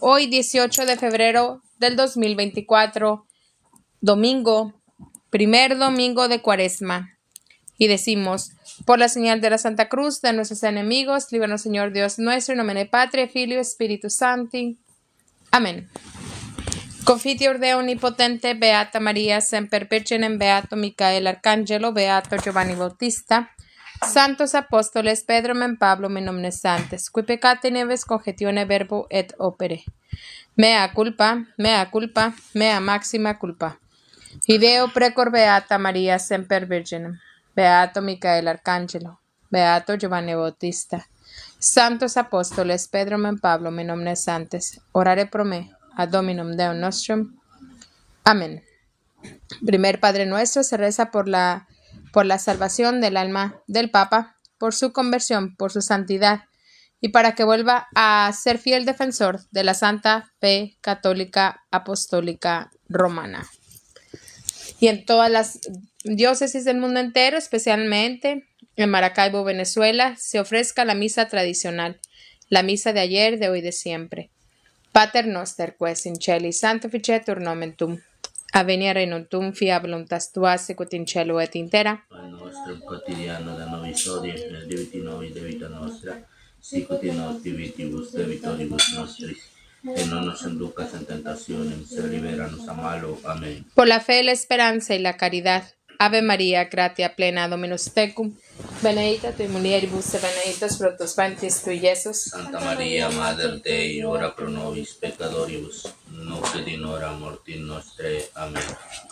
Hoy, 18 de febrero del 2024, domingo, primer domingo de cuaresma. Y decimos, por la señal de la Santa Cruz de nuestros enemigos, líbranos Señor Dios nuestro, en nombre de Patria, Filio, Espíritu Santo. Amén. Confiteor de Omnipotente, Beata María, Semper en Beato Micael Arcángelo, Beato Giovanni Bautista. Santos apóstoles Pedro men Pablo men omnesantes, qui neves cogetione verbo et opere. Mea culpa, mea culpa, mea maxima culpa. Ideo precor beata Maria semper virginem, beato Micael Arcángelo. beato Giovanni Bautista. Santos apóstoles Pedro men Pablo men santes. orare pro me, ad dominum Deum nostrum. Amén. Primer Padre nuestro se reza por la por la salvación del alma del Papa, por su conversión, por su santidad, y para que vuelva a ser fiel defensor de la Santa Fe Católica Apostólica Romana. Y en todas las diócesis del mundo entero, especialmente en Maracaibo, Venezuela, se ofrezca la misa tradicional, la misa de ayer, de hoy, de siempre. Pater noster, Santo in celi, Avenirea inuntunfi ablontastuase cutinchelo et intera. Pan nostrum quotidiano da nobis odie, nel debiti nobis debita nostra, sicut in nos divitibus debitoribus nostris, que no nos inducas en tentación, se libéranos a malo. Amén. Por la fe, la esperanza y la caridad. Ave María, gratia plena, Dominus tecum. Beneita, te mulieribus, pro fructus ventis tu Jesús. Santa María, Madre Dei, ora pro nobis peccatoribus, nunc et in hora mortis nostre. Amén.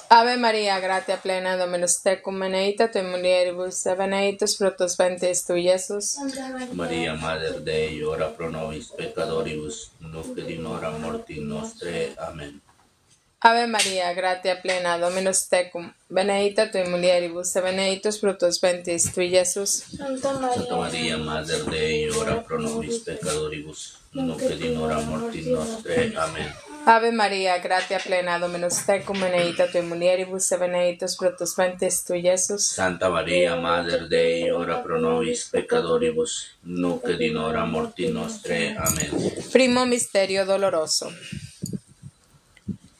Ave María, gratia plena, Dominus tecum, benedicta tu mulieribus, benedictus frutos ventis tu Jesús. María, Madre Dei, ora pro nobis peccatoribus, nunc et in hora mortis nostre. Amén. Ave María, gratia plena, Dominus tecum, benedicta tu mulieribus, e benedictus fructus ventis tu Iesus. Santa María, Madre de Dios, Dei, ora pro nobis peccatoribus, nunc et in hora mortis nostre. Amen. Ave María, gratia plena, Dominus tecum, benedicta tu mulieribus, e benedictus fructus ventris tu Santa María, Madre Dei, ora pro nobis peccatoribus, nunc et in hora mortis nostre. Amen. Primo misterio doloroso.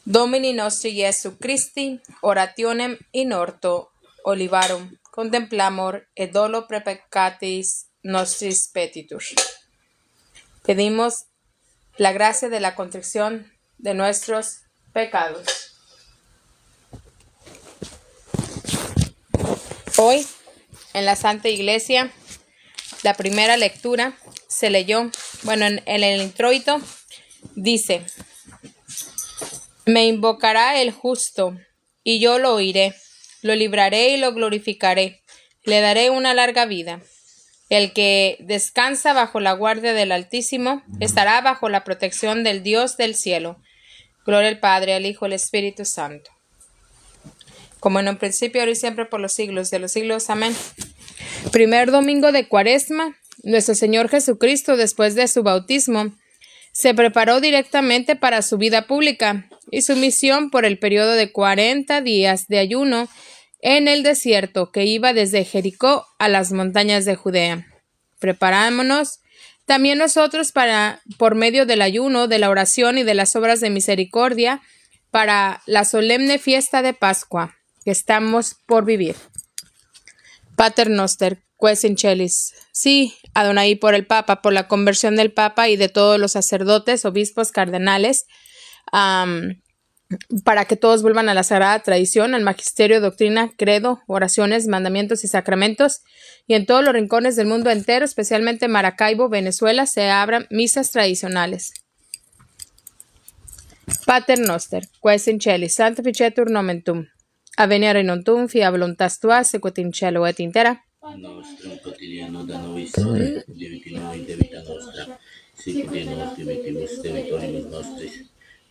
Domini nostri Jesu Christi, orationem in orto olivarum, contemplamor et dolo prepecatis nostris petitur. Pedimos la gracia de la contrición de nuestros pecados. Hoy, en la Santa Iglesia, la primera lectura se leyó, bueno, en el introito dice, me invocará el justo, y yo lo oiré, lo libraré y lo glorificaré, le daré una larga vida. El que descansa bajo la guardia del Altísimo estará bajo la protección del Dios del cielo. Gloria al Padre, al Hijo, al Espíritu Santo. Como en un principio, ahora y siempre, por los siglos de los siglos. Amén. Primer domingo de Cuaresma, nuestro Señor Jesucristo, después de su bautismo, se preparó directamente para su vida pública y su misión por el periodo de cuarenta días de ayuno en el desierto que iba desde Jericó a las montañas de Judea. Preparámonos también nosotros para, por medio del ayuno, de la oración y de las obras de misericordia, para la solemne fiesta de Pascua que estamos por vivir. Pater Noster, Ques in Sí, Adonai por el Papa, por la conversión del Papa y de todos los sacerdotes, obispos, cardenales, para que todos vuelvan a la sagrada tradición, al magisterio, doctrina, credo, oraciones, mandamientos y sacramentos, y en todos los rincones del mundo entero, especialmente Maracaibo, Venezuela, se abran misas tradicionales. Pater Noster, quaes sanctificetur nomen voluntas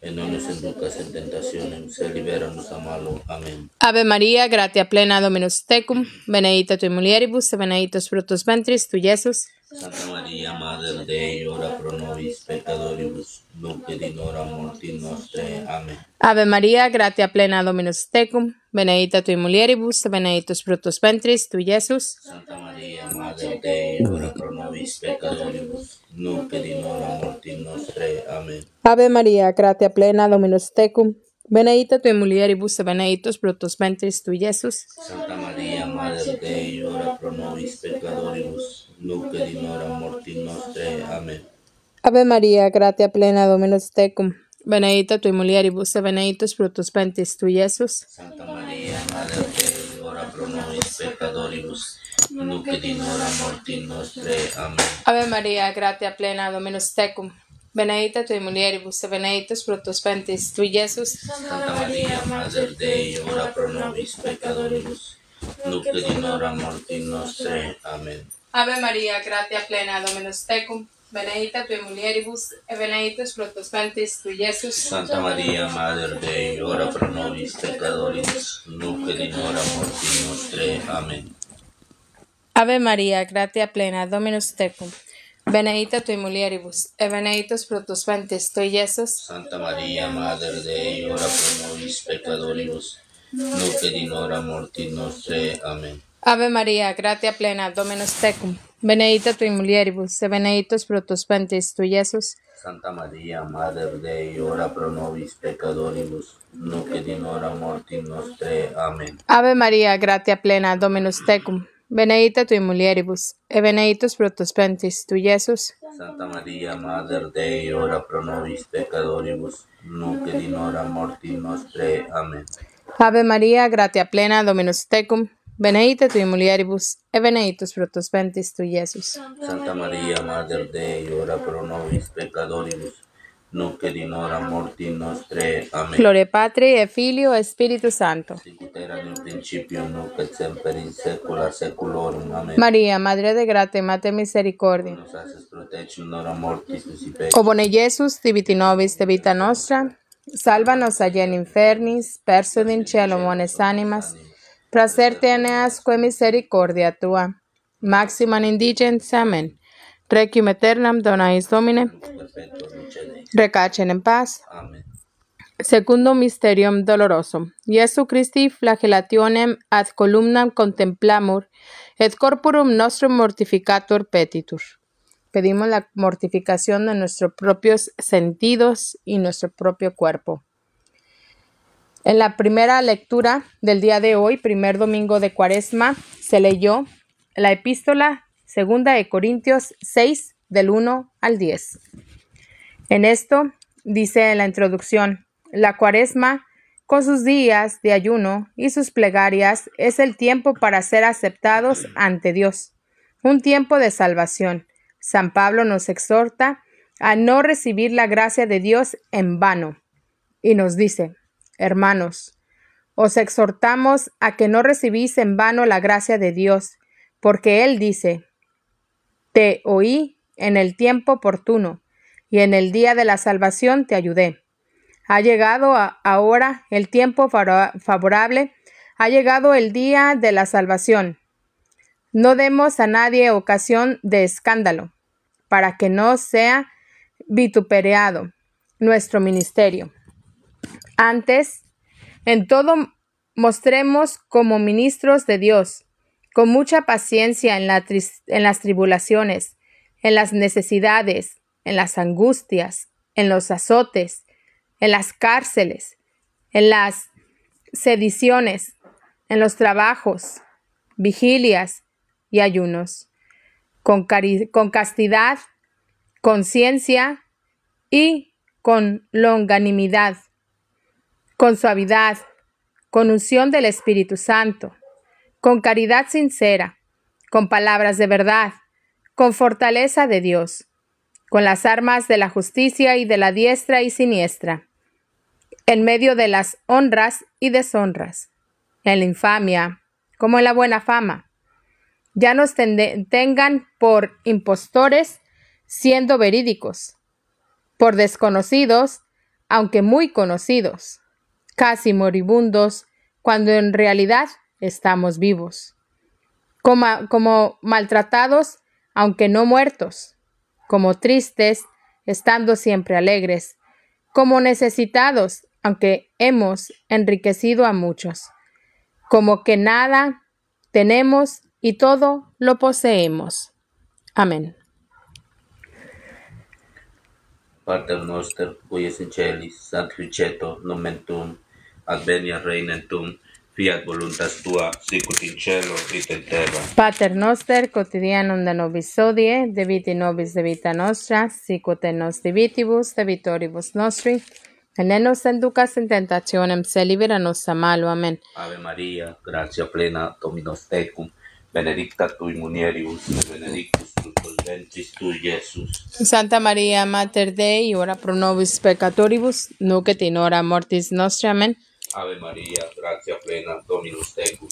y no nos inducas en tentación, se libéranos a malo. Amén. Ave María, gratia plena, Dominus tecum, benedita tu mulieribus, benedictus frutos ventris tu Jesús. Santa María, Madre de ora pro nobis peccatoribus, nunc et mortis nostre. Amén. Ave María, gratia plena Dominus tecum, benedicta tu in mulieribus, benedictus fructus ventris tu, Jesus. Santa María, Madre de ora pro nobis peccatoribus, nunc et in mortis nostre. Amén. Ave María, gratia plena Dominus tecum, benedicta tu mulieribus, benedictus fructus ventris tu, Jesús. Santa María, Madre de ora pro nobis peccatoribus, Nuque et hora nostre. Amén. Ave María, gratia plena, Dominus tecum. Benedita tu mulieribus, et benedictus fructus ventris tu, Jesús. Santa María, Madre de ora pro nobis pecadoribus, nunc et in hora mortis nostrae. Amén. Ave María, gratia plena, Dominus tecum. Benedita tu mulieribus, et benedictus fructus ventris tu, Jesús. Santa María, Madre de ora pro nobis pecadoribus, nunc et in hora mortis nostrae. Amén. Ave María, gratia plena, Dominus tecum, Benedita tu mulieribus, e benedictus fructus ventris tu, Jesús. Santa María, Madre Dei, ora pro nobis pecadores, nunc et in hora mortis nostre. Amén. Ave María, gratia plena, Dominus tecum, Benedita tu mulieribus, e benedictus fructus tu, Jesús. Santa María, Madre Dei, ora pro nobis pecadores, nunc et in hora mortis nostre. Amén. Ave María, gratia plena, Dominus tecum. beneita tu mulieribus, e benedictus fructus ventris tu Jesús. Santa María, Madre Dei, ora pro nobis pecadoribus, nunc et in hora mortis nostre. Amén. Ave María, gratia plena, Dominus tecum. Benedita tu mulieribus, e benedictus fructus ventris tu Jesús. Santa María, Madre Dei, ora pro nobis pecadoribus, nunc et in hora mortis nostre. Amén. Ave María, gratia plena, Dominus tecum. Benedita tu mulieribus, e benedictus frutos ventis tu, Jesús. Santa María, Madre de ora pro nobis pecadoribus, nunc et in hora mortis nostre. Amén. Gloria Patri, e Filio, e Espíritu Santo. Sicut erat in principio, nunc et semper in saecula saeculorum. Amén. María, Madre de Grate, mate misericordia. Nos haces nora in hora mortis nusipec. O bone Jesús, diviti nobis de vita nostra, salvanos alli en infernis, perso in cielo mones animas, Pracerte tiene misericordia tua. Maxima indigent semen. Requiem eternam donais domine. Recachen en paz. Segundo misterium doloroso. Jesucristi Christi flagellationem ad columnam contemplamur, et corporum nostrum mortificator petitur. Pedimos la mortificación de nuestros propios sentidos y nuestro propio cuerpo. En la primera lectura del día de hoy, primer domingo de Cuaresma, se leyó la epístola segunda de Corintios 6 del 1 al 10. En esto dice en la introducción, la Cuaresma con sus días de ayuno y sus plegarias es el tiempo para ser aceptados ante Dios, un tiempo de salvación. San Pablo nos exhorta a no recibir la gracia de Dios en vano y nos dice, hermanos, os exhortamos a que no recibís en vano la gracia de Dios, porque Él dice, Te oí en el tiempo oportuno, y en el día de la salvación te ayudé. Ha llegado ahora el tiempo favorable, ha llegado el día de la salvación. No demos a nadie ocasión de escándalo, para que no sea vituperado nuestro ministerio. Antes, en todo mostremos como ministros de Dios, con mucha paciencia en, las tribulaciones, en las necesidades, en las angustias, en los azotes, en las cárceles, en las sediciones, en los trabajos, vigilias y ayunos, con, con castidad, conciencia y con longanimidad con suavidad, con unción del Espíritu Santo, con caridad sincera, con palabras de verdad, con fortaleza de Dios, con las armas de la justicia y de la diestra y siniestra, en medio de las honras y deshonras, en la infamia como en la buena fama. Ya nos tengan por impostores siendo verídicos, por desconocidos, aunque muy conocidos casi moribundos, cuando en realidad estamos vivos, como, maltratados, aunque no muertos, como tristes, estando siempre alegres, como necesitados, aunque hemos enriquecido a muchos, como que nada tenemos y todo lo poseemos. Amén. Pater noster, advenia reinentum tum, fiat voluntas tua, sicut in cielo, et in terra. Pater noster, quotidianum de nobis odie, debiti nobis debita nostra, sicut en nos debitibus, debitoribus nostri, en nos en tentationem, se libera a malo. Amén. Ave Maria, gracia plena, Dominus tecum, benedicta tu munieribus, benedictus fructus ventris tu Santa Maria, Mater Dei, ora pro nobis peccatoribus, nucet hora mortis nostri, Amén. Ave María, gracia plena, Dominus tecum,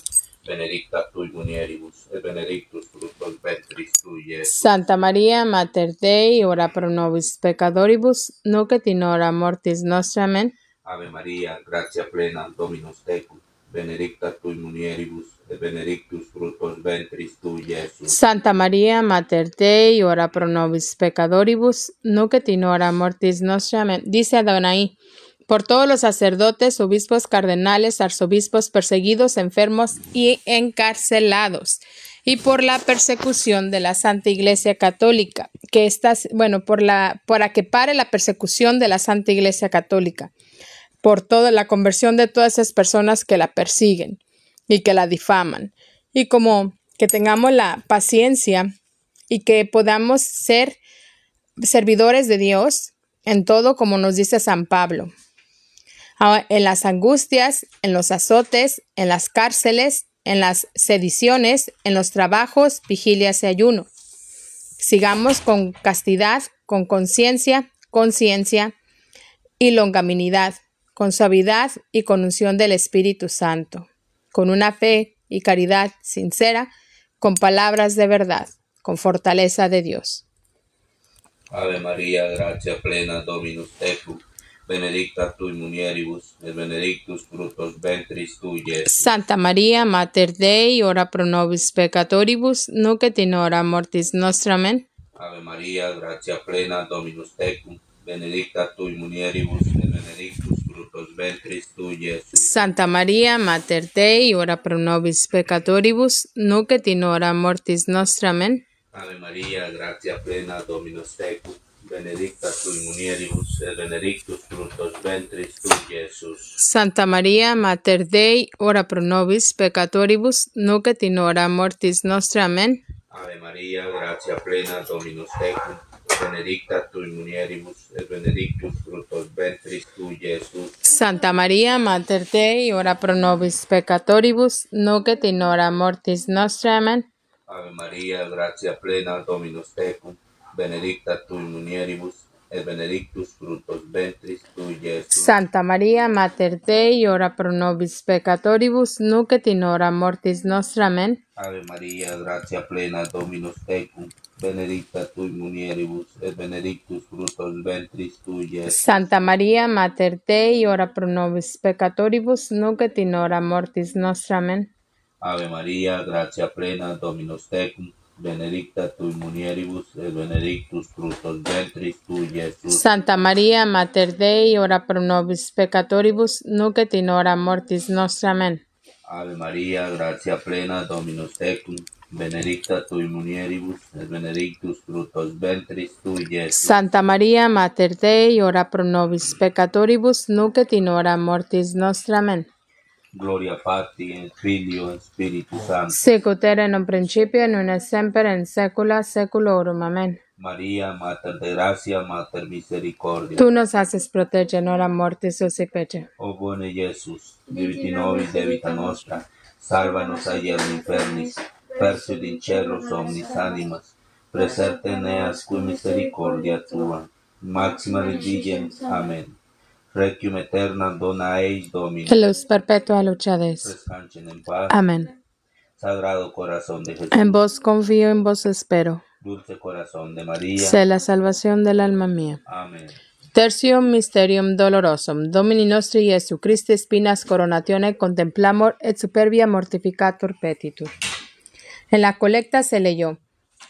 benedicta tui Munieribus, et benedictus fructus ventris tui, Jesus. Santa María, Mater Dei, ora pro nobis peccatoribus, nunc et in hora mortis nostra. Ave María, gracia plena, Dominus tecum, benedicta tui Munieribus, et benedictus fructus ventris tui, Jesus. Santa María, Mater Dei, ora pro nobis peccatoribus, nunc et in hora mortis nostra. Amen. Dice Adonai, por todos los sacerdotes, obispos, cardenales, arzobispos perseguidos, enfermos y encarcelados, y por la persecución de la Santa Iglesia Católica, que estás bueno, por la, para que pare la persecución de la Santa Iglesia Católica, por toda la conversión de todas esas personas que la persiguen y que la difaman, y como que tengamos la paciencia y que podamos ser servidores de Dios en todo como nos dice San Pablo. Ah, en las angustias, en los azotes, en las cárceles, en las sediciones, en los trabajos, vigilias y ayuno. Sigamos con castidad, con conciencia, conciencia y longaminidad, con suavidad y con unción del Espíritu Santo, con una fe y caridad sincera, con palabras de verdad, con fortaleza de Dios. Ave María, gracia plena, Dominus tecum benedicta tu inmunieribus, et benedictus frutos ventris tuyes. Santa María, Mater Dei, ora pro nobis peccatoribus, nunc et in hora mortis nostramen. Ave Maria, gratia plena, Dominus tecum, benedicta tu munieribus, et benedictus frutos ventris tuyes. Santa María, Mater Dei, ora pro nobis peccatoribus, nunc et in hora mortis nostra. Ave Maria, gratia plena, Dominus tecum, benedicta tu mulieribus, et benedictus frutos ventris tu, Jesús. Santa María, Mater Dei, ora pro nobis peccatoribus, nunc et in mortis nostra. Amén. Ave María, gracia plena, Dominus tecum, benedicta tu mulieribus, et benedictus fructus ventris tu, Jesús. Santa María, Mater Dei, ora pro nobis peccatoribus, nunc et in mortis nostra. Amén. Ave María, gracia plena, Dominus tecum, benedicta tu munieribus, et benedictus frutos ventris tui, Santa María, Mater Dei, ora pro nobis peccatoribus, nunc et in hora mortis nostra. Ave Maria, gratia plena, Dominus tecum, benedicta tu in et benedictus frutos ventris tui, Santa María, Mater Dei, ora pro nobis peccatoribus, nunc et in hora mortis nostra. Ave María, gratia plena, Dominus tecum, benedicta tu munieribus et benedictus frutos ventris tu, Jesús. Santa María, Mater Dei, ora pro nobis peccatoribus, nunc et hora mortis nostra. Ave María, gracia plena, Dominus tecum, benedicta tu munieribus et benedictus frutos ventris tu, Jesús. Santa María, Mater Dei, ora pro nobis peccatoribus, nunc et hora mortis nostra. Gloria Patri, en Filio, en Espíritu Santo. Secutera en un principio, en una siempre, en sécula, oro Amén. María, Mater de Gracia, Mater Misericordia. Tú nos haces proteger, no la muerte sospecha. Oh bueno Jesús, sálvanos nobis de vita nostra, sálvanos ayer infernis, perso in cielo omnis animas, preserte neas qui misericordia tua, máxima de Amén. Requiem eternam eis, eis, Que los perpetua luchades. Amén. Sagrado corazón de Jesús. En vos confío, en vos espero. Dulce corazón de María. Sé la salvación del alma mía. Amén. Tercium mysterium dolorosum. Domini nostri Jesu Christi spinas coronatione contemplamor et superbia mortificator petitur. En la colecta se leyó.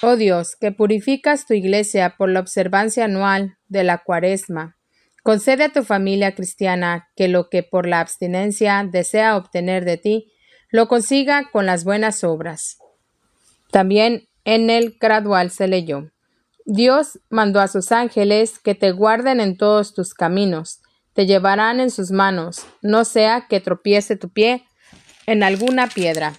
Oh Dios, que purificas tu iglesia por la observancia anual de la cuaresma Concede a tu familia cristiana que lo que por la abstinencia desea obtener de ti, lo consiga con las buenas obras. También en el gradual se leyó. Dios mandó a sus ángeles que te guarden en todos tus caminos, te llevarán en sus manos, no sea que tropiece tu pie en alguna piedra.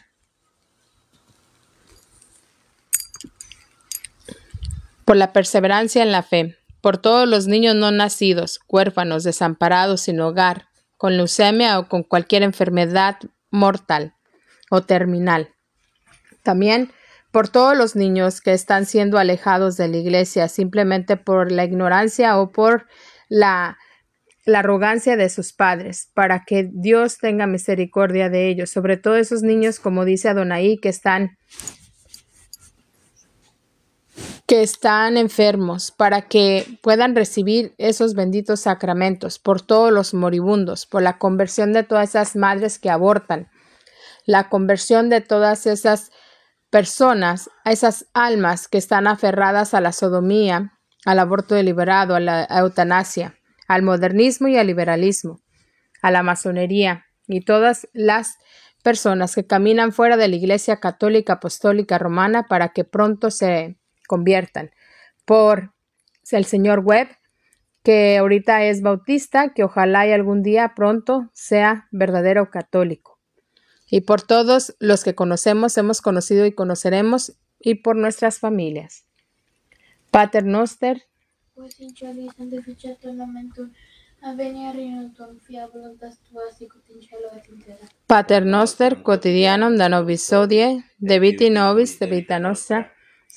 Por la perseverancia en la fe por todos los niños no nacidos, huérfanos, desamparados, sin hogar, con leucemia o con cualquier enfermedad mortal o terminal. También por todos los niños que están siendo alejados de la iglesia simplemente por la ignorancia o por la, la arrogancia de sus padres, para que Dios tenga misericordia de ellos, sobre todo esos niños, como dice Adonai, que están que están enfermos, para que puedan recibir esos benditos sacramentos, por todos los moribundos, por la conversión de todas esas madres que abortan, la conversión de todas esas personas, a esas almas que están aferradas a la sodomía, al aborto deliberado, a la eutanasia, al modernismo y al liberalismo, a la masonería y todas las personas que caminan fuera de la Iglesia Católica Apostólica Romana para que pronto se conviertan por el señor Webb, que ahorita es bautista, que ojalá y algún día pronto sea verdadero católico. Y por todos los que conocemos, hemos conocido y conoceremos, y por nuestras familias. Pater Noster. Pues, Pater Noster, Cotidiano da nobis odie, debiti nobis,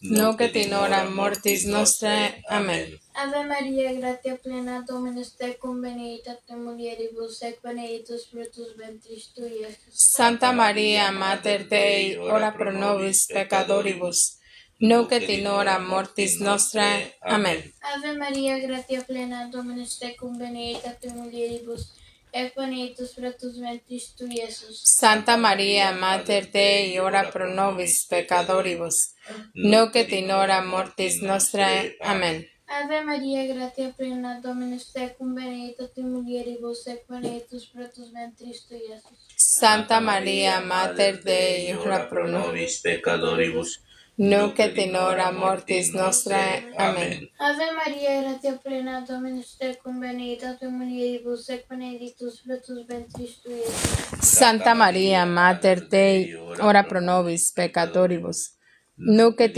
no te mortis nostra. Amén. Ave María, gracia plena, Dominus tecum, benedita tu mulieribus, et benedictus frutus ventris Santa María, Mater Dei, ora pro nobis pecadoribus, no que te mortis nostra. Amén. Ave María, gracia plena, Dominus tecum, benedicta tu mulieribus, Santa María, Mater Dei, ora pro nobis pecadoribus, nunc et in hora mortis nostra. Amén. Ave María, gratia plena, Dominus tecum, benedicta tu mulieribus, et benedictus fructus ventris tu, Jesús. Santa María, Mater Dei, ora pro nobis pecadoribus, Nunca et mortis nostra. Amen. Ave Maria, gratia plena, Dominus tecum, benedicta tu mulieribus, et benedictus fructus ventris tui. Santa Maria, Mater Dei, ora pro nobis peccatoribus, nunc et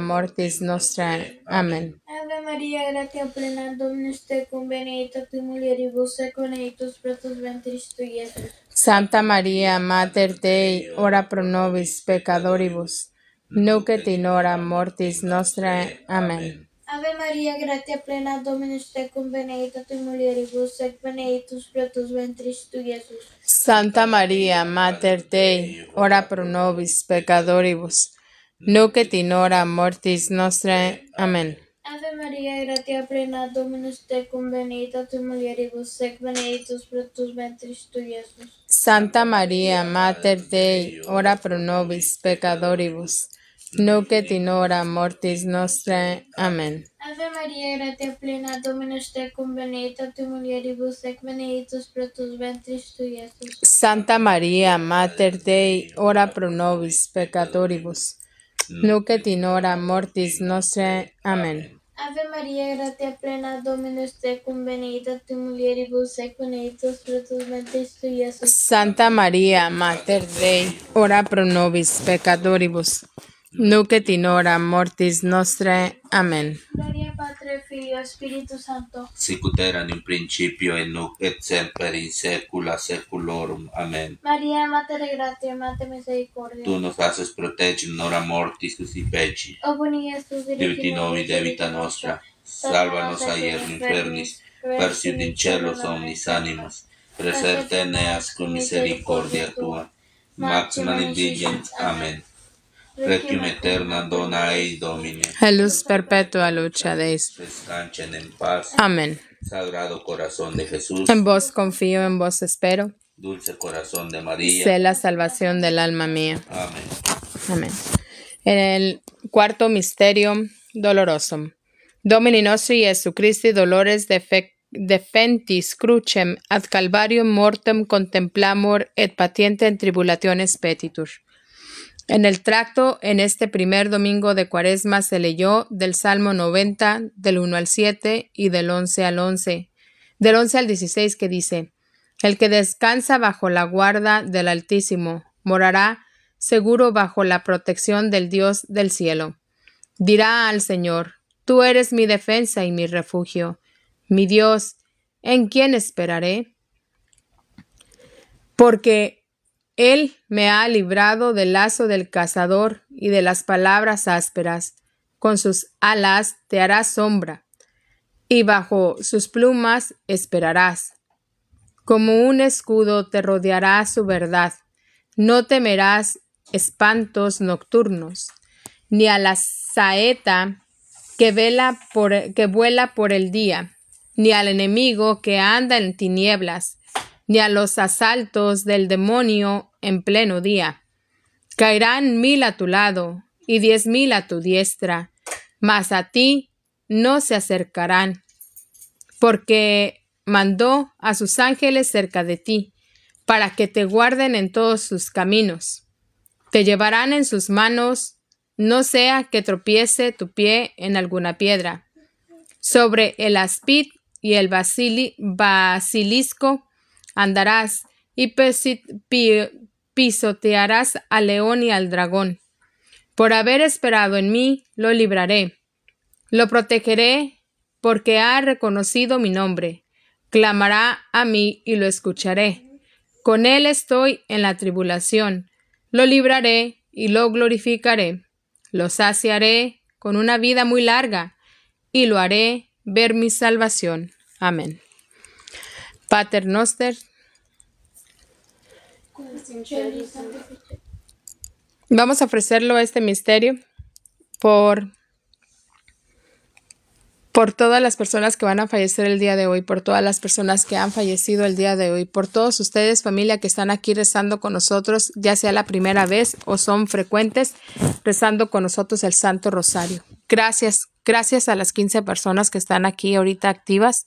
mortis nostra. Amen. Ave Maria, gratia plena, Dominus tecum, benedicta tu mulieribus, et benedictus fructus ventris tui, Santa Maria, Mater Dei, ora pro nobis peccatoribus, Nunc et hora mortis nostra. Amen. Ave María, gratia plena, Dominus tecum, benedicta tu mulieribus, et benedictus fructus ventris tu, Jesús. Santa María, Mater Dei, ora pro nobis pecadoribus, nunc et hora mortis nostra. Amen. Ave María, gratia plena, Dominus tecum, benedicta tu mulieribus, et benedictus fructus ventris tu, Jesús. Santa María, Mater Dei, ora pro nobis pecadoribus, Nucet in hora mortis nostre. amen. Ave Maria, gratia plena, Dominus tecum, benedicta tu mulieribus, et benedictus fructus ventris tui, Santa María, Mater Dei, ora pro nobis peccatoribus, Nucet in hora mortis nostre. Amen. Ave Maria, gratia plena, Dominus tecum, benedicta tu mulieribus, et benedictus fructus ventris tui, Santa María, Mater Dei, ora pro nobis peccatoribus, Nunc et hora mortis nostre. Amén. Gloria Patri, Filio, Espíritu Santo. Sicut erat in principio, et nunc et semper in saecula saeculorum. Amén. María, Mater de Gracia, Mater Misericordia. Tú nos haces proteger in hora mortis tusi peci. O oh, buni Jesús, diriti de debita nostra. Salvanos ayer infernis, persiud in celos omnis animas. Preserte eneas con misericordia tua. Maxima indigent. Amén. Requiem eterna dona domine. A luz perpetua lucha deis. Descansen en paz. Amén. Sagrado corazón de Jesús. En vos confío, en vos espero. Dulce corazón de María. Sé la salvación del alma mía. Amén. Amén. En el cuarto misterio doloroso. Domini nostri Jesucristi dolores defentis crucem ad calvarium mortem contemplamur et patiente en tribulaciones petitur. En el tracto, en este primer domingo de Cuaresma se leyó del Salmo 90, del 1 al 7 y del 11 al 11, del 11 al 16 que dice, El que descansa bajo la guarda del Altísimo morará seguro bajo la protección del Dios del cielo. Dirá al Señor, Tú eres mi defensa y mi refugio, mi Dios, ¿en quién esperaré? Porque él me ha librado del lazo del cazador y de las palabras ásperas. Con sus alas te hará sombra, y bajo sus plumas esperarás. Como un escudo te rodeará su verdad. No temerás espantos nocturnos, ni a la saeta que, vela que vuela por el día, ni al enemigo que anda en tinieblas, ni a los asaltos del demonio en pleno día. Caerán mil a tu lado y diez mil a tu diestra, mas a ti no se acercarán, porque mandó a sus ángeles cerca de ti, para que te guarden en todos sus caminos. Te llevarán en sus manos, no sea que tropiece tu pie en alguna piedra. Sobre el aspid y el basilisco andarás y pues pisotearás al león y al dragón. Por haber esperado en mí, lo libraré. Lo protegeré porque ha reconocido mi nombre. Clamará a mí y lo escucharé. Con él estoy en la tribulación. Lo libraré y lo glorificaré. Lo saciaré con una vida muy larga y lo haré ver mi salvación. Amén. Pater Noster. Vamos a ofrecerlo a este misterio por, por todas las personas que van a fallecer el día de hoy, por todas las personas que han fallecido el día de hoy, por todos ustedes, familia, que están aquí rezando con nosotros, ya sea la primera vez o son frecuentes, rezando con nosotros el Santo Rosario. Gracias, gracias a las 15 personas que están aquí ahorita activas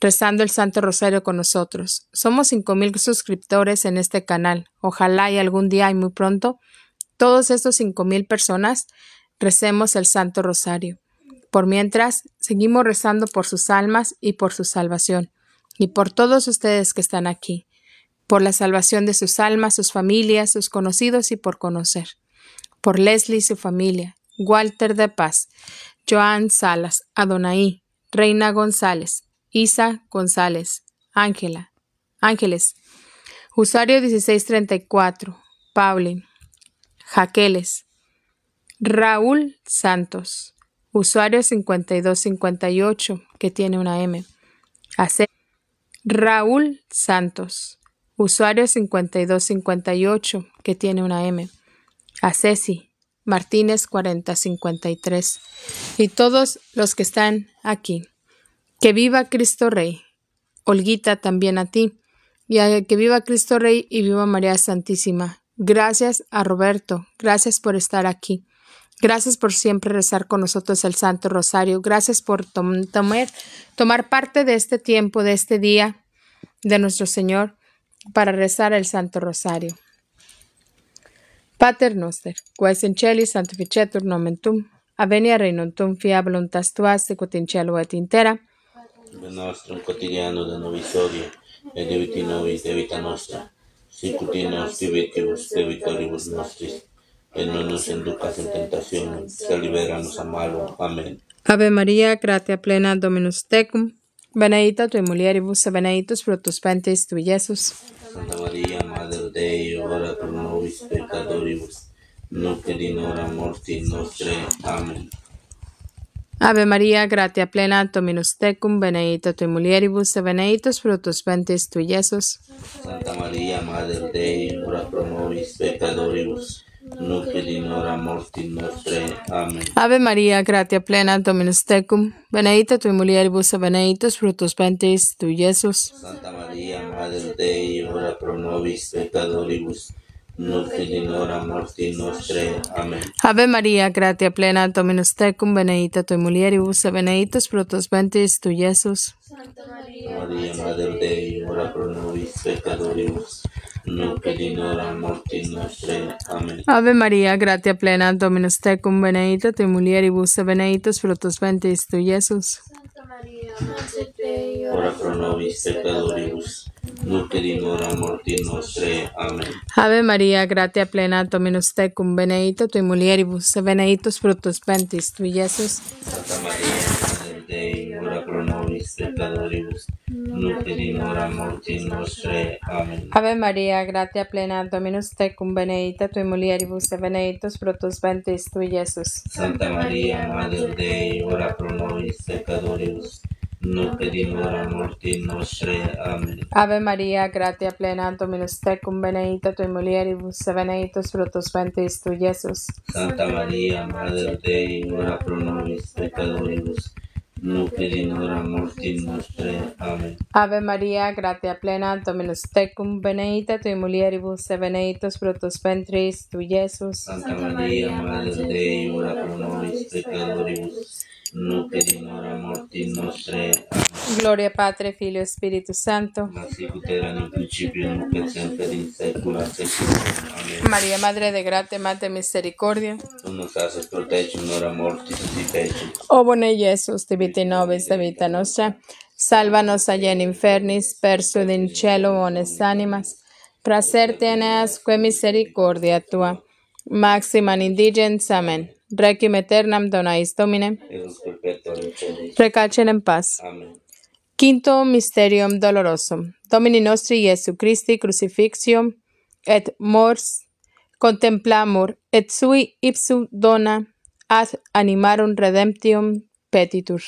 rezando el Santo Rosario con nosotros. Somos 5.000 suscriptores en este canal. Ojalá y algún día y muy pronto todos estos 5.000 personas recemos el Santo Rosario. Por mientras, seguimos rezando por sus almas y por su salvación, y por todos ustedes que están aquí, por la salvación de sus almas, sus familias, sus conocidos y por conocer, por Leslie y su familia, Walter de Paz, Joan Salas, Adonai, Reina González, Isa González, Ángela, Ángeles, Usuario 1634, Pablo, Jaqueles, Raúl Santos, Usuario 5258, que tiene una M, Ace Raúl Santos, Usuario 5258, que tiene una M, Acesi, Martínez 4053, y todos los que están aquí. Que viva Cristo Rey. Olguita también a ti. Y a que viva Cristo Rey y viva María Santísima. Gracias a Roberto. Gracias por estar aquí. Gracias por siempre rezar con nosotros el Santo Rosario. Gracias por tomar, parte de este tiempo, de este día de nuestro Señor para rezar el Santo Rosario. Pater noster, quaes in sanctificetur nomen tum, avenia Maria, fia voluntas de nostrum quotidiano da nobis e de et debiti de vita nostra, sicut in nos de debitoribus nostris, et non nos inducas en tentación, se liberanos a malo. Amén. Ave María, gratia plena Dominus tecum, benedicta tu mulieribus, et benedictus fructus ventris tui, Iesus. Santa María, Madre de Dei, ora pro nobis peccatoribus, nunc et in hora mortis nostre. Amén. Ave María, gratia plena, Dominus tecum, benedicta tu mulieribus, et benedictus fructus tu Jesús. Santa María, Madre Dei, ora pro nobis pecadoribus, nunc et in hora mortis Amen. Ave María, gratia plena, Dominus tecum, benedicta tu mulieribus, et benedictus fructus tu Jesús. Santa María, Madre Dei, ora pro nobis pecadoribus, Amén. Ave María, gratia plena, Dominus tecum, benedicta tu mulieribus, e benedictus frutos ventris tu, Jesús. Santa María, María, Madre Dei, ora pro nobis peccatoribus. nunc et in hora mortis nostre. Amén. Ave María, gratia plena, Dominus tecum, benedicta tu mulieribus, e benedictus frutos ventris tu, Jesús. Santa María, Ora pro nobis peccatoribus, nunc et hora mortis nostre. Amen. Ave Maria, gratia plena, Dominus tecum, benedicta tui mulieribus, et benedictus fructus ventis tui, Iesus. Santa Maria, Mater Dei, ora pro nobis peccatoribus, nunc et in hora mortis nostre. Amen. Ave Maria, gratia plena, Dominus tecum, benedicta tui mulieribus, et benedictus fructus ventis tui, Iesus. Santa Maria, Mater Dei, ora pro nobis peccatoribus, no pedimos la Amén. Ave María, gratia plena, Dominus tecum, benedicta tu mulieribus, benedictus frutos ventris tu, Jesús. Santa María, Madre Dei, ora pro nobis pecadoribus, no la no nostre. Amén. Ave María, gratia plena, Dominus tecum, beneita, tu mulieribus, benedictus frutos ventris tu, Jesús. Santa María, Madre Dei, ora pro nobis Gloria Padre, Filio, Espíritu Santo. Este María, Madre de Gracia, Madre Misericordia. Oh bone Jesús, divita nobis, vita nostra. Sálvanos allá en infernis, su den cielo bones ánimas. Pracer que misericordia tua. Maxima indigens, amén. Requiem eternam donais domine. Recachen en paz. Quinto misterio doloroso. Domini nostri Jesu Christi crucifixium et mors contemplamur et sui ipsum dona ad animarum redemptium petitur.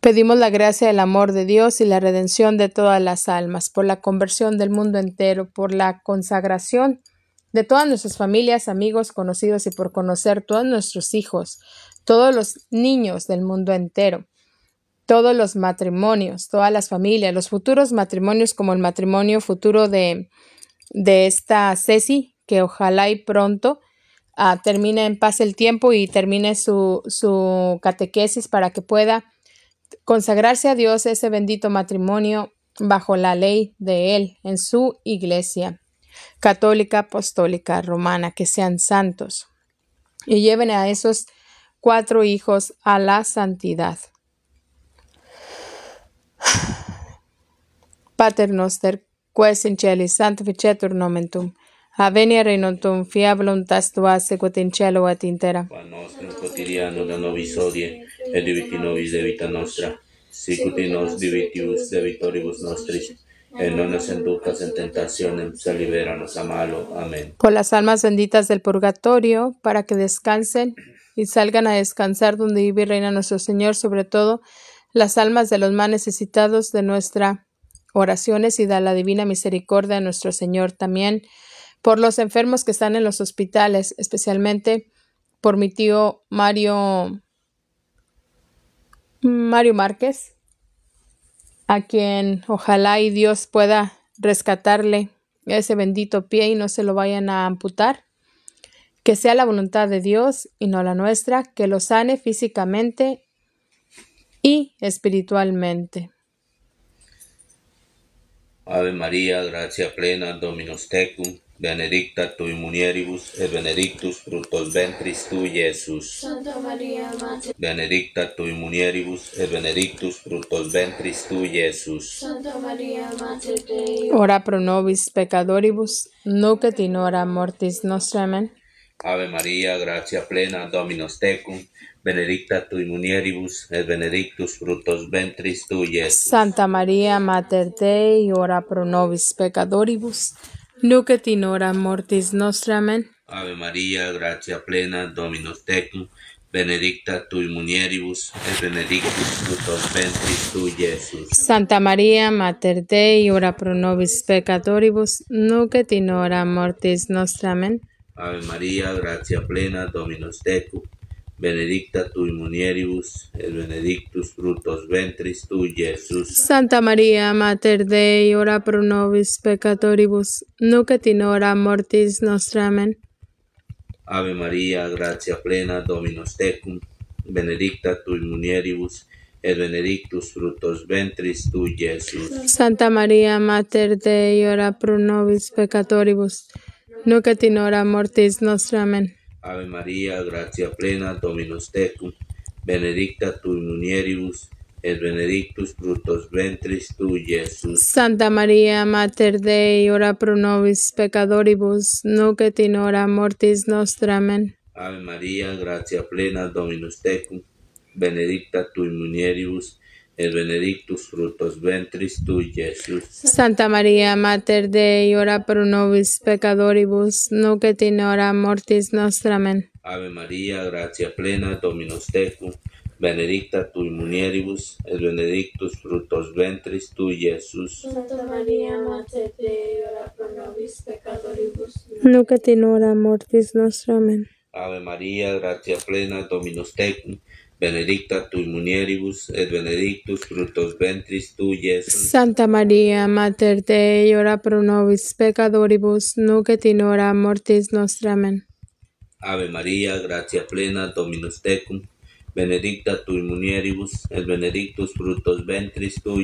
Pedimos la gracia del amor de Dios y la redención de todas las almas, por la conversión del mundo entero, por la consagración de todas nuestras familias, amigos, conocidos y por conocer todos nuestros hijos, todos los niños del mundo entero, todos los matrimonios, todas las familias, los futuros matrimonios como el matrimonio futuro de, esta Ceci, que ojalá y pronto ah, termine en paz el tiempo y termine su, su catequesis para que pueda consagrarse a Dios ese bendito matrimonio bajo la ley de Él en su iglesia católica, apostólica, romana, que sean santos y lleven a esos cuatro hijos a la santidad. Pater noster, quas in celis sanctificetur nomen tum. Avenia regnum tum, fia voluntas tua, sequut in cielo et in terra. nostrum quotidiano, da nobis odie, et diviti nobis vita nostra, sicut in nos divitius vitoribus nostris, en no nos en tentación, se libéranos a malo. Amén. Por las almas benditas del purgatorio, para que descansen y salgan a descansar donde vive y reina nuestro Señor, sobre todo las almas de los más necesitados de nuestras oraciones y de la divina misericordia de nuestro Señor también. Por los enfermos que están en los hospitales, especialmente por mi tío Mario Mario Márquez, a quien ojalá y Dios pueda rescatarle ese bendito pie y no se lo vayan a amputar. Que sea la voluntad de Dios y no la nuestra, que lo sane físicamente y espiritualmente. Ave María, gracia plena, Dominus tecum benedicta tu immunieribus et benedictus frutos ventris tu, Jesús. Santa María, Mater tu ventris tu, Santa Dei. Ora pro nobis pecadoribus, nunc et mortis nos Ave María, gracia plena, Dominus tecum, benedicta tu immunieribus et benedictus frutos ventris tu, Jesús. Santa María, Mater Dei, ora pro nobis pecadoribus, nuque tinora mortis nostra. Ave María, gracia plena, Dominus tecum, benedicta tui munieribus, et benedictus fructus ventris tui, Jesús. Santa María, Mater Dei, ora pro nobis peccatoribus, nuque tinora mortis nostra. Ave María, gracia plena, Dominus tecum, benedicta tu munieribus, et benedictus frutos ventris tu, Jesús. Santa María, Mater Dei, ora pro nobis peccatoribus, nunc et mortis nostra. Ave María, gracia plena, Dominus tecum, benedicta tu in munieribus, et benedictus frutos ventris tu, Jesús. Santa María, Mater Dei, ora pro nobis peccatoribus, nunc et in hora mortis nostramen. Ave María, gracia plena, Dominus tecum, benedicta tu munieribus, et benedictus frutos ventris tu, Jesús. Santa María, Mater Dei, ora pro nobis pecadoribus, nunc et mortis nostra. amén. Ave María, gracia plena, Dominus tecum, benedicta tu munieribus, el benedictus frutos ventris tu, Jesús. Santa María, Mater Dei, ora pro nobis pecadoribus, nunc et hora mortis nostra. Ave María, gracia plena, Dominus tecum, benedicta tu in mulieribus, benedictus frutos ventris tu, Jesús. Santa María, Mater Dei, ora pro nobis pecadoribus, nunc hora mortis nostra. Ave María, gracia plena, Dominus tecum, benedicta tu munieribus et benedictus fructus ventris tu, Santa María, Mater Dei, ora pro nobis pecadoribus, nunc et mortis nostramen. Ave María, gracia plena, Dominus tecum, benedicta tu munieribus et benedictus fructus ventris tu,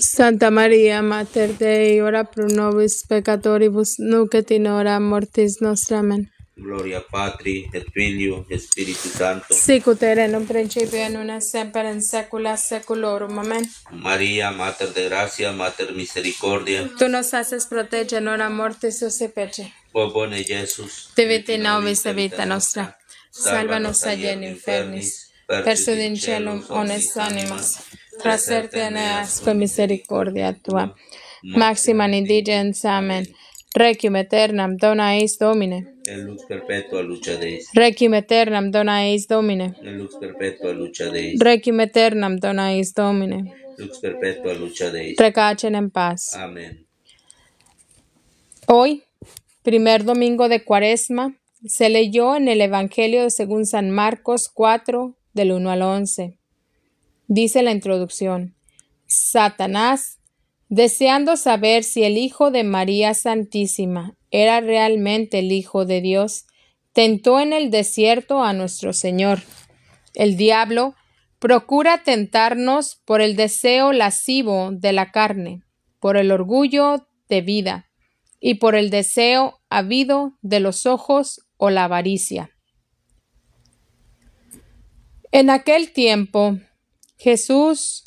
Santa María, Mater Dei, ora pro nobis pecadoribus, nunc et mortis nostramen. Gloria Patri, et Filio, Espíritu Santo. sancto. en un principio, en una semper en secula seculorum. Amén. María, Mater de Gracia, Mater Misericordia. Tú nos haces proteger en la muerte y pece. Oh, bone Jesús. Te vete vita nostra. Sálvanos a en infernis. Perso in cielo honest animas. Traserte con misericordia tua. Maxima en Amén. Requiem eternam dona eis Domine. En lux perpetua lucha deis. Requiem eternam dona eis Domine. En lux perpetua lucha deis. Requiem eternam dona eis Domine. Lux perpetua lucha deis. Recachen en paz. Amén. Hoy, primer domingo de Cuaresma, se leyó en el Evangelio según San Marcos 4, del 1 al 11. Dice la introducción: Satanás deseando saber si el Hijo de María Santísima era realmente el Hijo de Dios, tentó en el desierto a nuestro Señor. El diablo procura tentarnos por el deseo lascivo de la carne, por el orgullo de vida y por el deseo habido de los ojos o la avaricia. En aquel tiempo, Jesús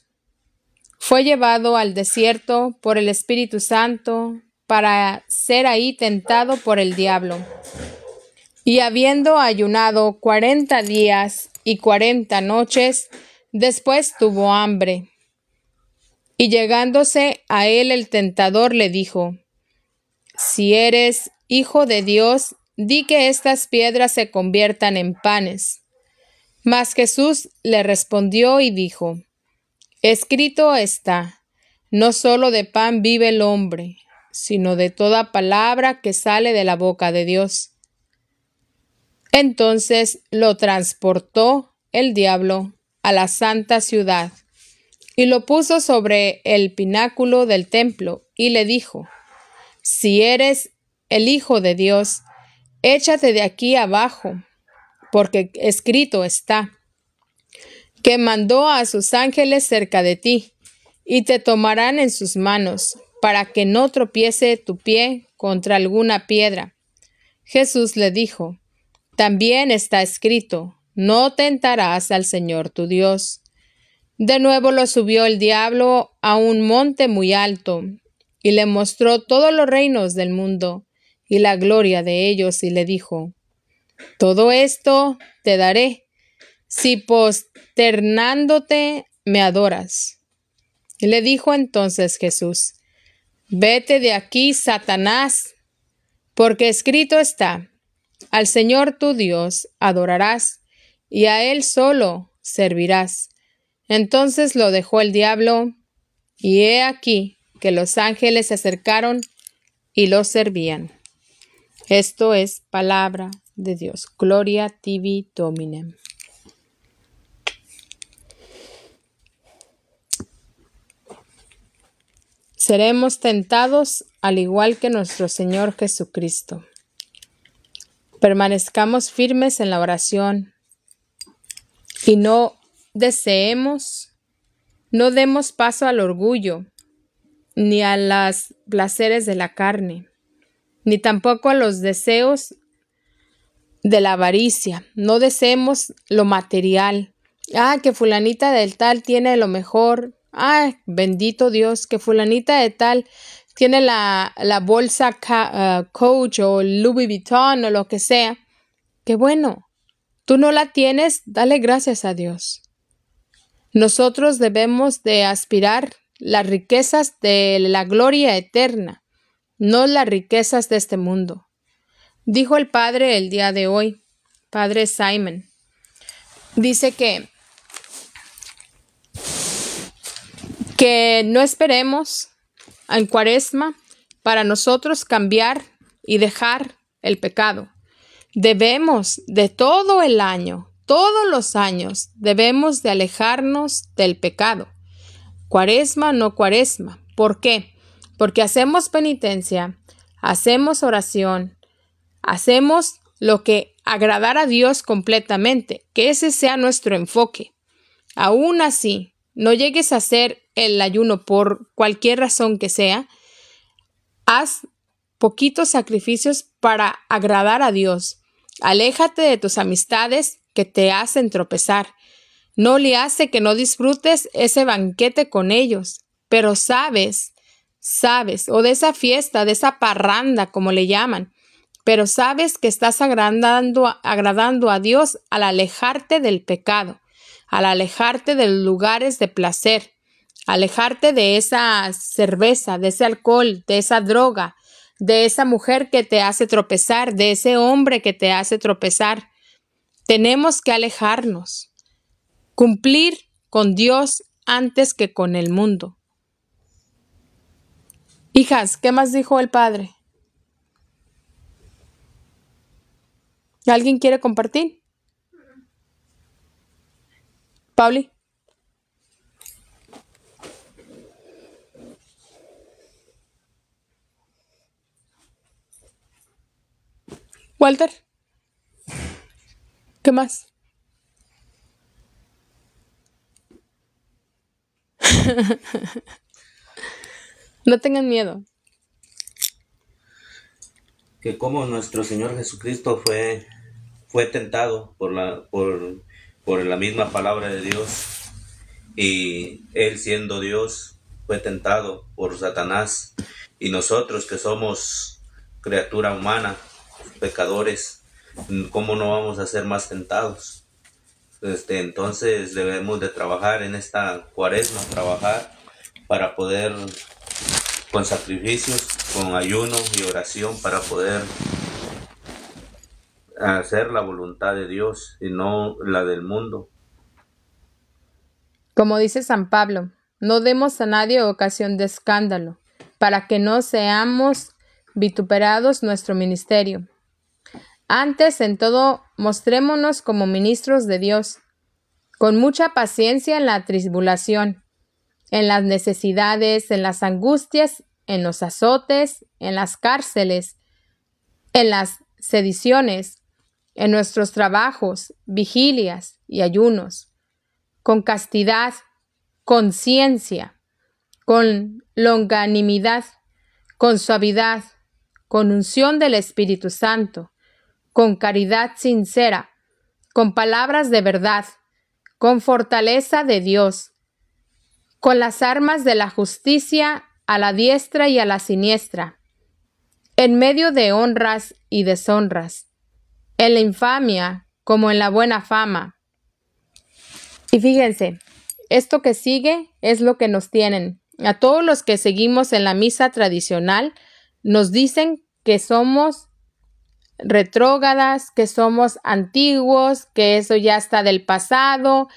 fue llevado al desierto por el Espíritu Santo para ser ahí tentado por el diablo. Y habiendo ayunado cuarenta días y cuarenta noches, después tuvo hambre. Y llegándose a él el tentador le dijo, Si eres hijo de Dios, di que estas piedras se conviertan en panes. Mas Jesús le respondió y dijo, Escrito está, no solo de pan vive el hombre, sino de toda palabra que sale de la boca de Dios. Entonces lo transportó el diablo a la santa ciudad y lo puso sobre el pináculo del templo y le dijo, Si eres el Hijo de Dios, échate de aquí abajo, porque escrito está, que mandó a sus ángeles cerca de ti, y te tomarán en sus manos, para que no tropiece tu pie contra alguna piedra. Jesús le dijo, También está escrito, no tentarás al Señor tu Dios. De nuevo lo subió el diablo a un monte muy alto, y le mostró todos los reinos del mundo y la gloria de ellos, y le dijo, Todo esto te daré si, ternándote me adoras. Le dijo entonces Jesús, Vete de aquí, Satanás, porque escrito está, al Señor tu Dios adorarás, y a Él solo servirás. Entonces lo dejó el diablo, y he aquí que los ángeles se acercaron y lo servían. Esto es palabra de Dios. Gloria tibi dominem. seremos tentados al igual que nuestro Señor Jesucristo. Permanezcamos firmes en la oración y no deseemos, no demos paso al orgullo, ni a los placeres de la carne, ni tampoco a los deseos de la avaricia. No deseemos lo material. Ah, que fulanita del tal tiene lo mejor, Ay, bendito Dios, que fulanita de tal tiene la, la bolsa ah, Coach o Louis Vuitton o lo que sea. Qué bueno. Tú no la tienes, dale gracias a Dios. Nosotros debemos de aspirar las riquezas de la gloria eterna, no las riquezas de este mundo. Dijo el padre el día de hoy, padre Simon. Dice que Que no esperemos en cuaresma para nosotros cambiar y dejar el pecado. Debemos de todo el año, todos los años, debemos de alejarnos del pecado. Cuaresma, no cuaresma. ¿Por qué? Porque hacemos penitencia, hacemos oración, hacemos lo que agradar a Dios completamente, que ese sea nuestro enfoque. Aún así, no llegues a hacer el ayuno por cualquier razón que sea, haz poquitos sacrificios para agradar a Dios. Aléjate de tus amistades que te hacen tropezar. No le hace que no disfrutes ese banquete con ellos, pero sabes, sabes, o de esa fiesta, de esa parranda, como le llaman, pero sabes que estás agradando, agradando a Dios al alejarte del pecado al alejarte de lugares de placer, alejarte de esa cerveza, de ese alcohol, de esa droga, de esa mujer que te hace tropezar, de ese hombre que te hace tropezar. Tenemos que alejarnos, cumplir con Dios antes que con el mundo. Hijas, ¿qué más dijo el Padre? ¿Alguien quiere compartir? Pauli. Walter. ¿Qué más? no tengan miedo. Que como nuestro Señor Jesucristo fue, fue tentado por, la, por, por la misma palabra de Dios y él siendo Dios fue tentado por Satanás y nosotros que somos criatura humana, pecadores, ¿cómo no vamos a ser más tentados? Este, entonces debemos de trabajar en esta cuaresma, trabajar para poder con sacrificios, con ayuno y oración para poder hacer la voluntad de Dios y no la del mundo. Como dice San Pablo, no demos a nadie ocasión de escándalo, para que no seamos vituperados nuestro ministerio. Antes, en todo, mostrémonos como ministros de Dios, con mucha paciencia en la tribulación, en las necesidades, en las angustias, en los azotes, en las cárceles, en las sediciones, en nuestros trabajos, vigilias y ayunos, con castidad, con con longanimidad, con suavidad, con unción del Espíritu Santo, con caridad sincera, con palabras de verdad, con fortaleza de Dios, con las armas de la justicia a la diestra y a la siniestra, en medio de honras y deshonras en la infamia como en la buena fama. Y fíjense, esto que sigue es lo que nos tienen. A todos los que seguimos en la misa tradicional, nos dicen que somos retrógadas, que somos antiguos, que eso ya está del pasado,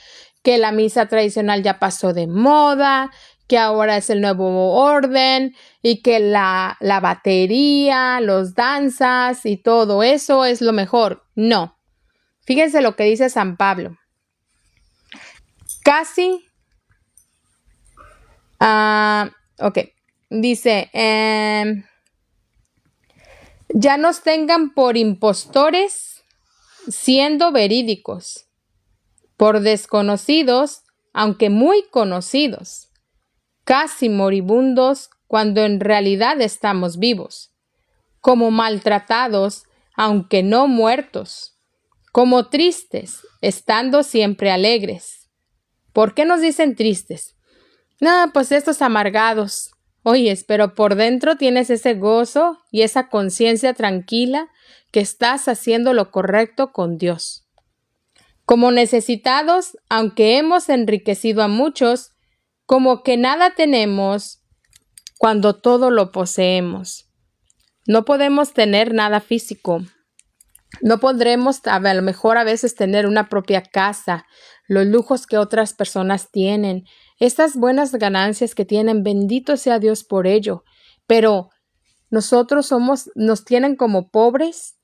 que la misa tradicional ya pasó de moda, que ahora es el nuevo orden y que la, batería, los danzas y todo eso es lo mejor. No. Fíjense lo que dice San Pablo. Casi. Ah, ok. Dice. Em, ya nos tengan por impostores siendo verídicos, por desconocidos, aunque muy conocidos casi moribundos cuando en realidad estamos vivos, como maltratados aunque no muertos, como tristes, estando siempre alegres. ¿Por qué nos dicen tristes? Nada, pues estos amargados. Oyes, pero por dentro tienes ese gozo y esa conciencia tranquila que estás haciendo lo correcto con Dios. Como necesitados, aunque hemos enriquecido a muchos, como que nada tenemos cuando todo lo poseemos. No podemos tener nada físico. No podremos a lo mejor a veces tener una propia casa, los lujos que otras personas tienen, estas buenas ganancias que tienen, bendito sea Dios por ello. Pero nosotros somos, nos tienen como pobres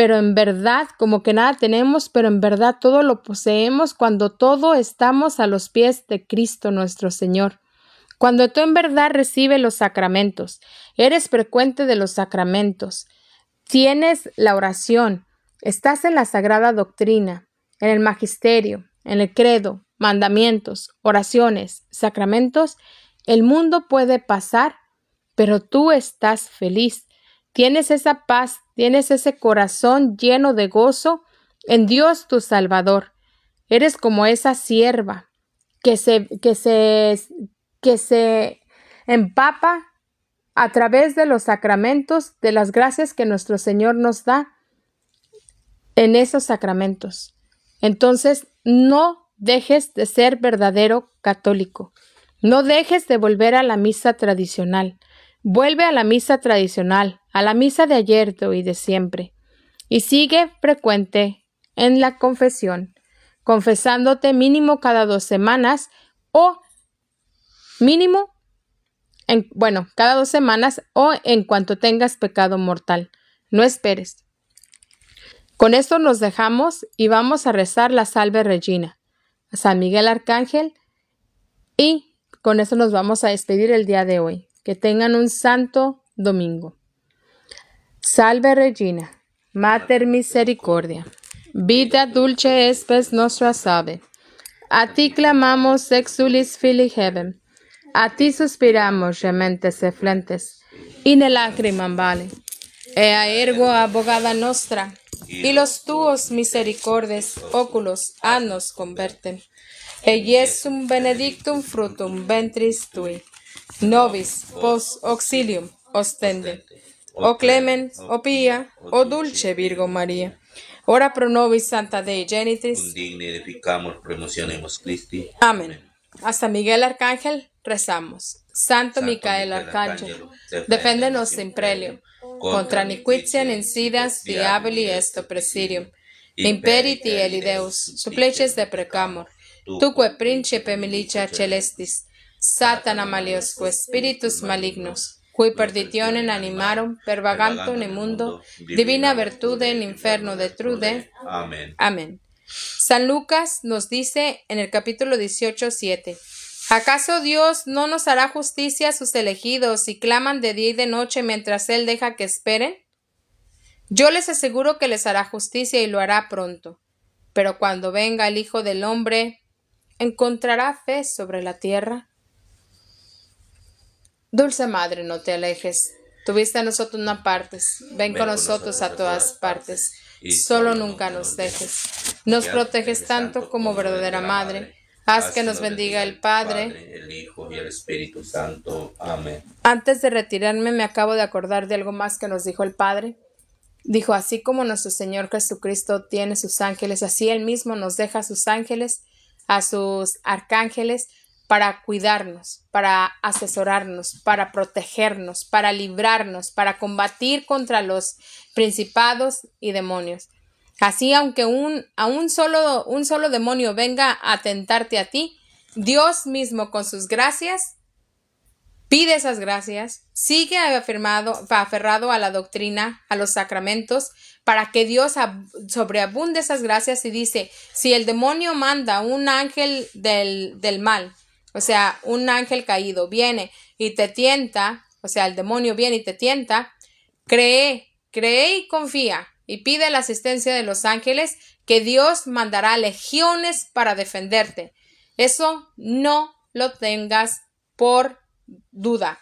pero en verdad como que nada tenemos, pero en verdad todo lo poseemos cuando todo estamos a los pies de Cristo nuestro Señor. Cuando tú en verdad recibes los sacramentos, eres frecuente de los sacramentos, tienes la oración, estás en la sagrada doctrina, en el magisterio, en el credo, mandamientos, oraciones, sacramentos, el mundo puede pasar, pero tú estás feliz Tienes esa paz, tienes ese corazón lleno de gozo en Dios tu Salvador. Eres como esa sierva que se, que se, que se empapa a través de los sacramentos, de las gracias que nuestro Señor nos da en esos sacramentos. Entonces, no dejes de ser verdadero católico. No dejes de volver a la misa tradicional. Vuelve a la misa tradicional a la misa de ayer y de siempre, y sigue frecuente en la confesión, confesándote mínimo cada dos semanas o mínimo, en, bueno, cada dos semanas o en cuanto tengas pecado mortal. No esperes. Con esto nos dejamos y vamos a rezar la Salve Regina, San Miguel Arcángel y con esto nos vamos a despedir el día de hoy. Que tengan un santo domingo. Salve Regina, Mater Misericordia, vita dulce espes nostra sabe, A ti clamamos exulis fili heaven, a ti suspiramos gementes e flentes, in lacrimam vale. Ea ergo abogada nostra, y los tuos misericordes óculos a nos converten. Eiesum benedictum frutum ventris tui, nobis pos auxilium ostende. O Clemens, oh Pía, o Dulce Virgo María. Ora pro nobis Santa Dei Genitis. edificamos, promocionemos Christi. Amén. Hasta Miguel Arcángel rezamos. Santo, Miguel Arcángel, deféndenos en prelio. Contra Niquitian incidas diaboli esto presidium. Imperiti elideus, supleces de precamor. Tuque principe milicia celestis. Satana maliosque espíritus malignos cui enanimaron, animarum en el mundo, divina virtud en inferno de Trude. Amén. San Lucas nos dice en el capítulo 18, 7. ¿Acaso Dios no nos hará justicia a sus elegidos si claman de día y de noche mientras Él deja que esperen? Yo les aseguro que les hará justicia y lo hará pronto. Pero cuando venga el Hijo del Hombre, ¿encontrará fe sobre la tierra? Dulce Madre, no te alejes. Tuviste a nosotros una parte, Ven, con nosotros a todas partes. Y solo nunca nos dejes. Nos proteges tanto como verdadera Madre. Haz que nos bendiga el Padre, el Hijo y el Espíritu Santo. Amén. Antes de retirarme me acabo de acordar de algo más que nos dijo el Padre. Dijo, así como nuestro Señor Jesucristo tiene sus ángeles, así Él mismo nos deja a sus ángeles, a sus arcángeles, para cuidarnos, para asesorarnos, para protegernos, para librarnos, para combatir contra los principados y demonios. Así, aunque un, a un solo, un solo demonio venga a tentarte a ti, Dios mismo con sus gracias pide esas gracias, sigue afirmado, aferrado a la doctrina, a los sacramentos, para que Dios sobreabunde esas gracias y dice, si el demonio manda un ángel del, del mal o sea, un ángel caído viene y te tienta, o sea, el demonio viene y te tienta, cree, cree y confía y pide la asistencia de los ángeles que Dios mandará legiones para defenderte. Eso no lo tengas por duda.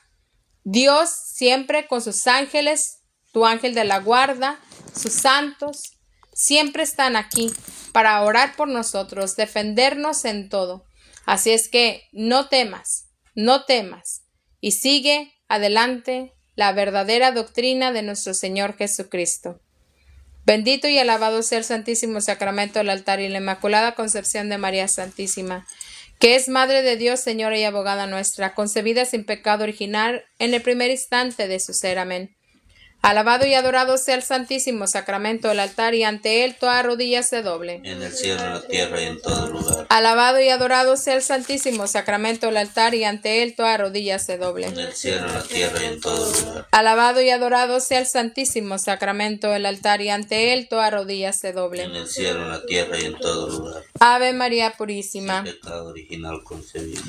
Dios siempre con sus ángeles, tu ángel de la guarda, sus santos, siempre están aquí para orar por nosotros, defendernos en todo. Así es que no temas, no temas, y sigue adelante la verdadera doctrina de nuestro Señor Jesucristo. Bendito y alabado sea el Santísimo Sacramento del altar y la Inmaculada Concepción de María Santísima, que es Madre de Dios, Señora y Abogada nuestra, concebida sin pecado original en el primer instante de su ser. Amén. Alabado y adorado sea el Santísimo Sacramento del altar y ante él toda rodilla se doble. En el cielo, en la tierra y en todo lugar. Alabado y adorado sea el Santísimo Sacramento del altar y ante él toda rodilla se doble. En el cielo, en la tierra y en todo lugar. Alabado y adorado sea el Santísimo Sacramento del altar y ante él toda rodilla se doble. En el cielo, en la tierra y en todo lugar. Ave María Purísima. Sin pecado original concebida.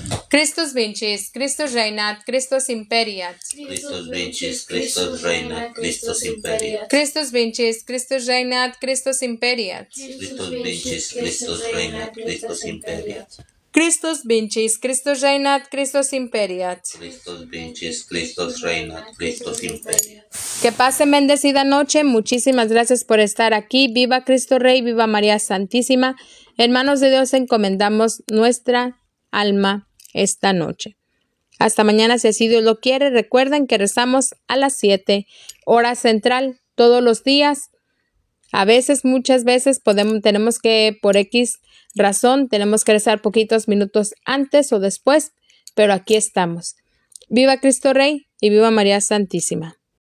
vincis, Christus reinat, Christus imperiat. Christus vincis, Cristo reinat. Cristos imperiat. Cristos vincis, Cristos reinat, Christus imperiat. Cristos Vinches, Cristos reinat, Cristos imperiat. Cristos Vinches, Cristos reinat, Cristos imperiat. Cristos vincis, Christus reinat, Christus imperiat. Que pasen bendecida noche. Muchísimas gracias por estar aquí. Viva Cristo Rey, viva María Santísima. Hermanos de Dios, encomendamos nuestra alma esta noche. Hasta mañana, si así Dios lo quiere. Recuerden que rezamos a las 7, hora central, todos los días. A veces, muchas veces, podemos, tenemos que, por X razón, tenemos que rezar poquitos minutos antes o después, pero aquí estamos. Viva Cristo Rey y viva María Santísima.